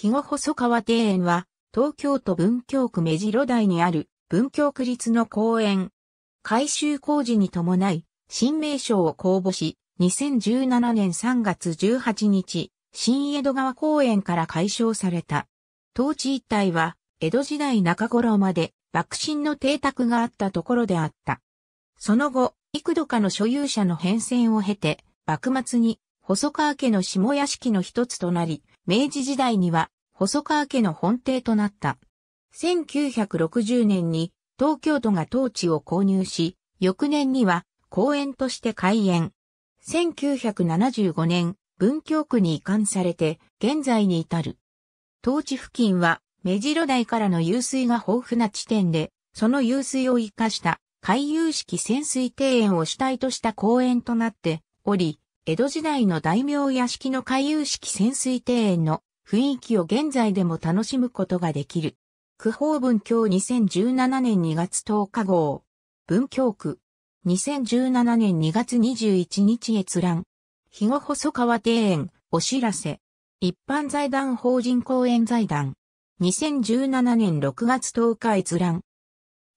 肥後細川庭園は、東京都文京区目白台にある文京区立の公園。改修工事に伴い、新名称を公募し、2017年3月18日、新江戸川公園から解消された。当地一帯は、江戸時代中頃まで、幕臣の邸宅があったところであった。その後、幾度かの所有者の変遷を経て、幕末に、細川家の下屋敷の一つとなり、明治時代には細川家の本邸となった。1960年に東京都が当地を購入し、翌年には公園として開園。1975年、文京区に移管されて、現在に至る。当地付近は、目白台からの湧水が豊富な地点で、その湧水を活かした、海遊式潜水庭園を主体とした公園となっており、江戸時代の大名屋敷の回遊式潜水庭園の雰囲気を現在でも楽しむことができる。区法文教2017年2月10日号。文教区。2017年2月21日閲覧。日後細川庭園、お知らせ。一般財団法人公園財団。2017年6月10日閲覧。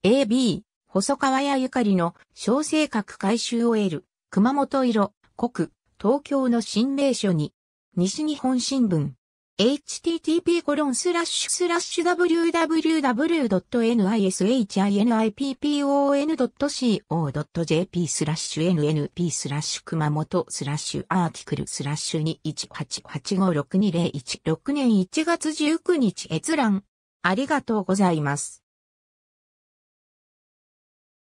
AB、細川屋ゆかりの小生格改修を得る、熊本色、濃く。東京の新名所に、西日本新聞、http://www.nishinipon.co.jp スラッシュ nnp スラッシュ熊本スラッシュアーティクルスラッシュ218856201 6年1月19日閲覧。ありがとうございます。